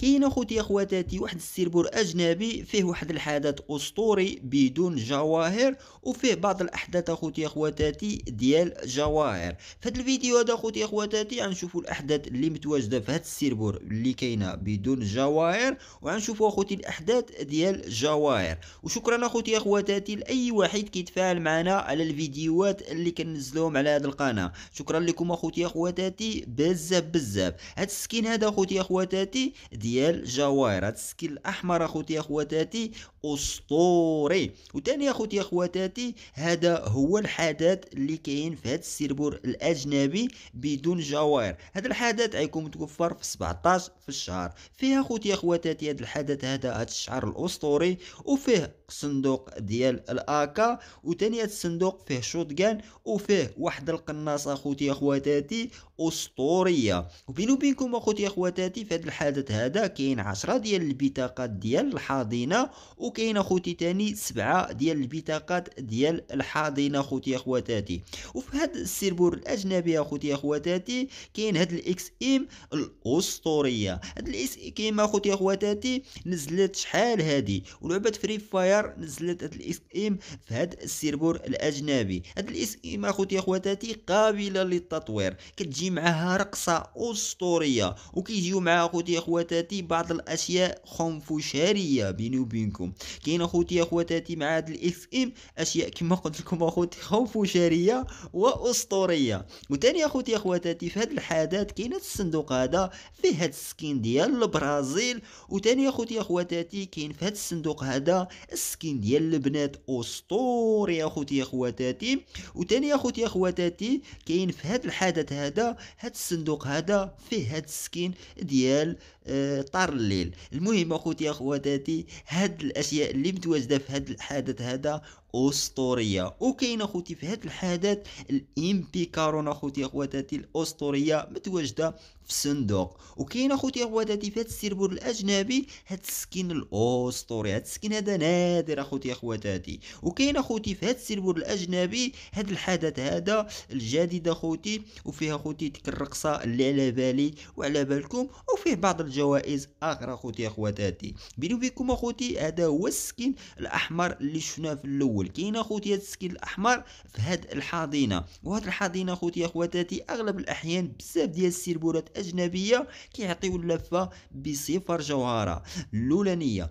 كاين اخوتي اخواتاتي واحد السيربور اجنبي فيه واحد الحدث اسطوري بدون جواهر وفيه بعض الاحداث اخوتي اخواتاتي ديال جواهر فهاد الفيديو هذا اخوتي اخواتاتي غنشوفوا الاحداث اللي متواجده في هاد السيربور اللي كاينه بدون جواهر وغنشوفوا اخوتي الاحداث ديال جواهر وشكرا اخوتي اخواتاتي لاي واحد كيتفاعل معنا على الفيديوهات اللي كنزلوهم على هاد القناه شكرا لكم اخوتي اخواتاتي بزاف بزاف هاد السكين هذا اخوتي اخواتاتي ديال ديال جواهر هاد السكين الاحمر اخوتي اخواتاتي اسطوري وثاني اخوتي اخواتاتي هذا هو الحدث اللي كاين في هاد السيربور الاجنبي بدون جواهر هذا الحدث غيكون متوفر في 17 في الشهر فيه اخوتي اخواتاتي هذا الحدث هذا هذا الشعر الاسطوري وفيه صندوق ديال الاكا وثاني هاد الصندوق فيه شوتغان وفيه واحد القناصه اخوتي اخواتاتي اسطوريه وبينو بينكم اخوتي اخواتاتي في هاد الحدث هذا هذا كاين 10 ديال البطاقات ديال الحاضنه وكاين اخوتي تاني سبعة ديال البطاقات ديال الحاضنه خوتي اخواتاتي وفي هذا السيربور الاجنبي اخوتي اخواتاتي كاين هاد الاكس ام الاسطوريه هاد الاكس ام اخوتي اخواتاتي نزلت شحال هادي ولعبه فري فاير نزلت هاد الاكس ام في هذا السيربور الاجنبي هاد الاكس ام اخوتي اخواتاتي قابله للتطوير كتجي معها رقصه اسطوريه وكيجيو معها اخوتي اخواتاتي خواتاتي بعض الاشياء خنفشاريه بيني وبينكم كاين اخوتي اخواتاتي مع هذا الاف ام اشياء كما قلت لكم اخوتي خنفشاريه واسطوريه وثاني اخوتي اخواتاتي في هذا الحدث كاين هذا الصندوق هذا فيه هذا السكين ديال البرازيل وثاني اخوتي اخواتاتي كاين في هذا الصندوق هذا السكين ديال البنات اسطوري اخوتي اخواتاتي وثاني اخوتي اخواتاتي كاين في هذا الحدث هذا هذا الصندوق هذا فيه هذا السكين ديال آه، طار الليل المهم اخوتي اخواتاتي هاد الاشياء اللي متواجده في هاد الحدث هذا اسطوريه وكاين اخوتي في هذا الحدث الامبيكارون اخوتي اخواتاتي الاسطوريه متواجده في الصندوق وكاين اخوتي اخواتاتي في هذا السيربور الاجنبي هذا السكين الاسطوري هذا السكين هذا نادر اخوتي اخواتاتي وكاين اخوتي في هذا السيربور الاجنبي هذا الحدث هذا الجديد اخوتي وفيها اخوتي ديك الرقصه اللي على بالي وعلى بالكم وفيه بعض الجوائز اخرى اخوتي اخواتاتي بيني وبينكم اخوتي هذا هو السكين الاحمر اللي شفناه في الاول الاول كاينه خوتي هاد السكيل الاحمر في هاد الحاضنه وهاد الحاضنه خوتي اخواتاتي اغلب الاحيان بزاف ديال السيربورات اجنبيه كيعطيو اللفه بصفر جوهره الاولانيه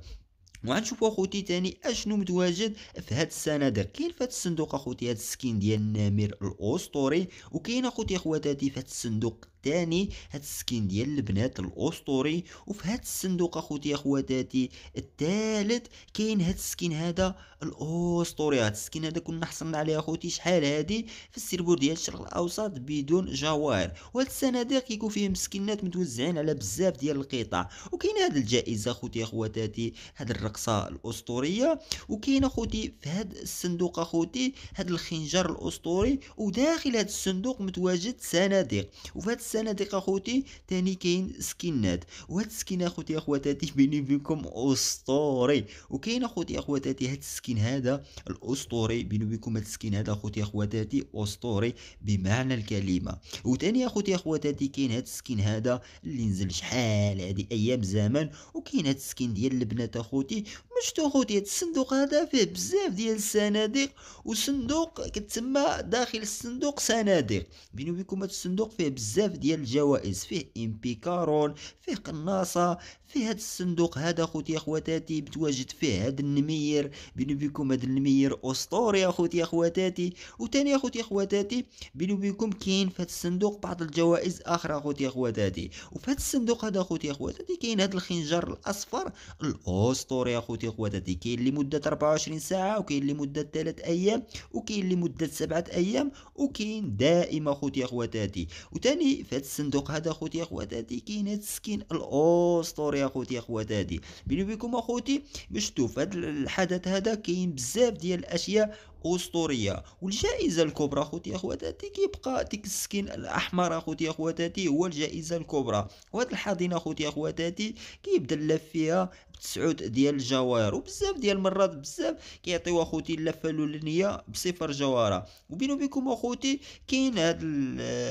وغنشوفو اخوتي تاني اشنو متواجد في هاد الصناديق كاين في هاد الصندوق اخوتي هاد السكين ديال النمر الاسطوري وكاين اخوتي اخواتاتي في هاد الصندوق الثاني هاد السكين ديال البنات الاسطوري وفي هاد الصندوق اخوتي اخواتاتي الثالث كاين هاد السكين هذا الاسطوري هاد السكين هذا كنا حصلنا عليه اخوتي شحال هادي في السيربور ديال الشرق الاوسط بدون جواهر وهاد الصناديق كيكون فيهم مسكينات متوزعين على بزاف ديال القطع وكاين هاد الجائزه اخوتي اخواتاتي هاد الرقصه الاسطوريه وكاين اخوتي في هاد الصندوق اخوتي هاد الخنجر الاسطوري وداخل هاد الصندوق متواجد صناديق وفي هاد السنادق اخوتي تاني كاين سكنات وهاد السكين اخوتي اخواتاتي بيني وبينكم اسطوري وكاين اخوتي اخواتاتي هاد السكين هذا الاسطوري بيني وبينكم هاد السكين هذا اخوتي اخواتاتي اسطوري بمعنى الكلمه وتاني اخوتي اخواتاتي كاين هاد السكين هذا اللي نزل شحال هادي ايام زمان وكاين هاد السكين ديال البنات اخوتي مشتو خوتي الصندوق هذا فيه بزاف ديال الصناديق وصندوق كتسمى داخل الصندوق صناديق بيني وبينكم هذا الصندوق فيه بزاف ديال الجوائز فيه امبيكارون فيه قناصه فيه هذا الصندوق هذا خوتي اخواتاتي متواجد فيه هذا النمير بيني وبينكم هذا النمير اسطوري اخوتي اخواتاتي وثاني اخوتي اخواتاتي بيني وبينكم كاين في هذا الصندوق بعض الجوائز اخرى اخوتي اخواتاتي وفي هذا الصندوق هذا اخوتي اخواتاتي كاين هذا الخنجر الاصفر الاسطوري اخوتي اخواتاتي كاين لمده 24 ساعه وكاين لمده 3 ايام وكاين لمده 7 ايام وكاين دائما خوتي اخواتاتي وثاني في هذا الصندوق هذا خوتي اخواتاتي كاين هذا السكين الاسطوري اخوتي اخواتاتي بيني وبينكم اخوتي باش تشوف هذا الحدث هذا كاين بزاف ديال الاشياء اسطوريه والجائزه الكبرى خوتي اخواتاتي كيبقى ديك السكين الاحمر اخوتي اخواتاتي هو الجائزه الكبرى وهاد الحاضنه اخوتي اخواتاتي كيبدا اللف فيها بتسعود ديال الجواهر وبزاف ديال المرات بزاف كيعطيو اخوتي اللفه الاولانيه بصفر جواره وبينو بكم اخوتي كاين هاد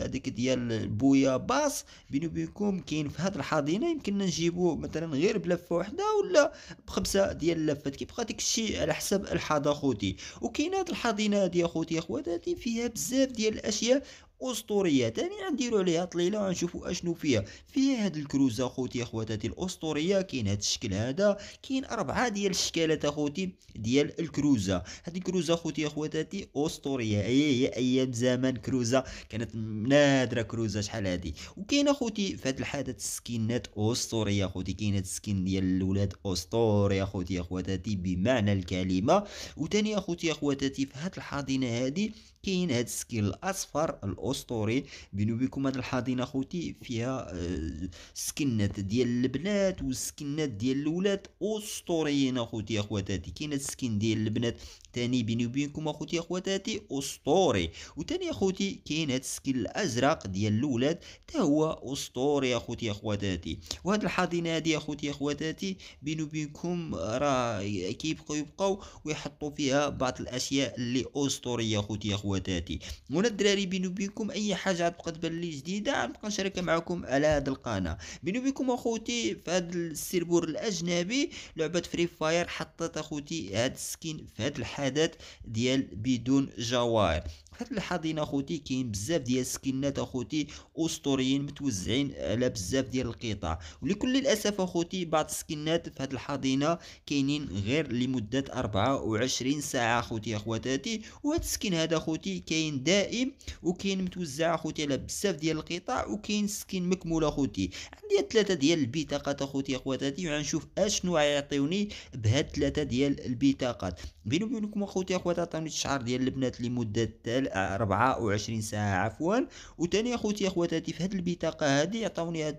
هذيك ديال بويا باص بينو بكم كاين في هاد الحاضنه يمكننا نجيبو مثلا غير بلفه وحده ولا بخمسه ديال اللفات كيبقى داك الشيء على حسب الحاضة اخوتي وكاينه هاد الحاضنه هادي اخوتي اخواتي فيها بزاف ديال الاشياء اسطوريه ثاني غنديروا عليها طليله ونشوفوا اشنو فيها فيها هاد الكروزه اخوتي اخواتاتي الاسطوريه كاين هاد الشكل هذا كاين اربعه ديال الشكالات اخوتي ديال الكروزه هاد الكروزه اخوتي اخواتاتي اسطوريه اي هي ايام زمان كروزه كانت نادره كروزه شحال هادي وكاين اخوتي في هاد الحدث سكينات اسطوريه اخوتي كاين هاد السكين ديال الاولاد اسطوري اخوتي اخواتاتي بمعنى الكلمه وثاني اخوتي اخواتاتي في هاد الحاضنه هادي كاين هاد السكين الاصفر الأسطوري اسطوري بيني وبينكم هاد الحاضنه خوتي فيها آه، سكنات ديال البنات والسكنات ديال الولاد اسطوريين اخوتي اخواتاتي كاين السكن ديال البنات تاني بيني وبينكم اخوتي اخواتاتي اسطوري وتاني اخوتي كاين هاد السكن الازرق ديال الولاد حتى هو اسطوري اخوتي اخواتاتي وهاد الحاضنه هادي اخوتي اخواتاتي بيني وبينكم راه كيبقاو يبقاو ويحطوا فيها بعض الاشياء اللي اسطوريه اخوتي اخواتاتي هنا الدراري بيني وبينكم بكم اي حاجه غتبقى تبان لي جديده غنبقى نشاركها معكم على هذا القناه بيني وبينكم اخوتي في هذا السيربور الاجنبي لعبه فري فاير حطت اخوتي هذا السكين في هذا الحدث ديال بدون جواهر هاد الحضينه اخوتي كاين بزاف ديال السكنات اخوتي اسطوريين متوزعين على بزاف ديال القطع ولكل الاسف اخوتي بعض السكنات في هاد الحضينه كاينين غير لمده 24 ساعه اخوتي اخواتاتي وهاد السكن هذا اخوتي كاين دائم وكاين متوزعه خوتي على بزاف ديال القطاع وكاين سكين مكمول خوتي عندي ثلاثه ديال البطاقات اخوتي اخواتاتي وغنشوف اشنو غيعطيوني بهاد ثلاثه ديال البطاقات بيني وبينكم اخوتي اخواتي عطاوني الشعار ديال البنات لمده 24 ساعه عفوا وثاني اخوتي اخواتاتي في هاد البطاقه هادي عطاوني هاد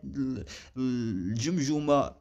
الجمجمه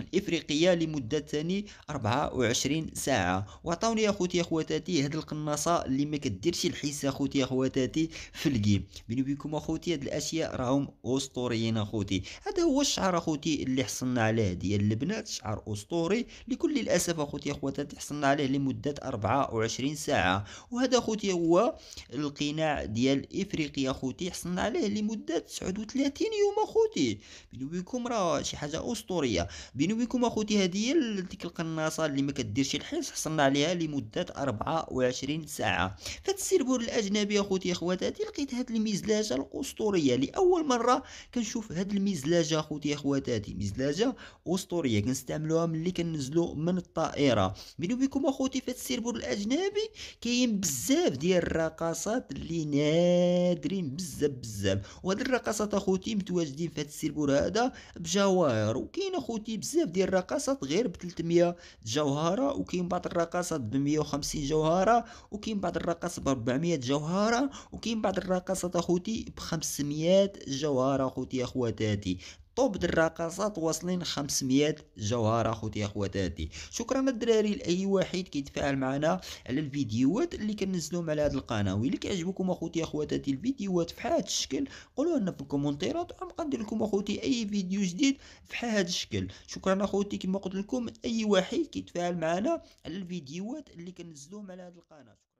الافريقيه لمده ثاني 24 ساعه وعطوني يا خوتي اخواتاتي هاد القناصه اللي ما كديرش الحس اخوتي اخواتاتي في الجيم بيني وبينكم اخوتي هاد الاشياء راهم اسطوريين اخوتي هذا هو الشعر اخوتي اللي حصلنا عليه ديال البنات شعر اسطوري لكل الاسف اخوتي اخواتاتي حصلنا عليه لمده 24 ساعه وهذا اخوتي هو القناع ديال افريقيا اخوتي حصلنا عليه لمده 39 يوم اخوتي بيني وبينكم راه شي حاجه اسطوريه بيني وبينكم اخوتي هذه ديك القناصه اللي ما كديرش الحس حصلنا عليها لمده 24 ساعه فهاد فالسيرفور الاجنبي اخوتي اخواتاتي لقيت هاد المزلاجه الاسطوريه لاول مره كنشوف هاد المزلاجه اخوتي اخواتاتي مزلاجه اسطوريه كنستعملوها ملي كننزلو من الطائره بيني وبينكم اخوتي فهاد السيرفور الاجنبي كاين بزاف ديال الرقصات اللي نادرين بزاف بزاف وهاد الرقصات اخوتي متواجدين فهاد هاد السيرفور هذا بجواهر وكاين اخوتي بزاف بزاف ديال الرقصات غير ب 300 جوهره وكاين بعض الرقصات ب 150 جوهره وكاين بعض الرقص ب 400 جوهره وكاين بعض الرقصات اخوتي ب 500 جوهره اخوتي اخواتاتي طوب دراقصات واصلين 500 جوهره خوتي اخواتاتي شكرا الدراري لاي واحد كيتفاعل معنا على الفيديوهات اللي كنزلوهم على هذه القناه واللي كيعجبكم اخوتي اخواتاتي الفيديوهات في هذا الشكل قولوا لنا في الكومونتيرات غنبقى ندير لكم اخوتي اي فيديو جديد في هذا الشكل شكرا اخوتي كما قلت لكم اي واحد كيتفاعل معنا على الفيديوهات اللي كنزلوهم على هذه القناه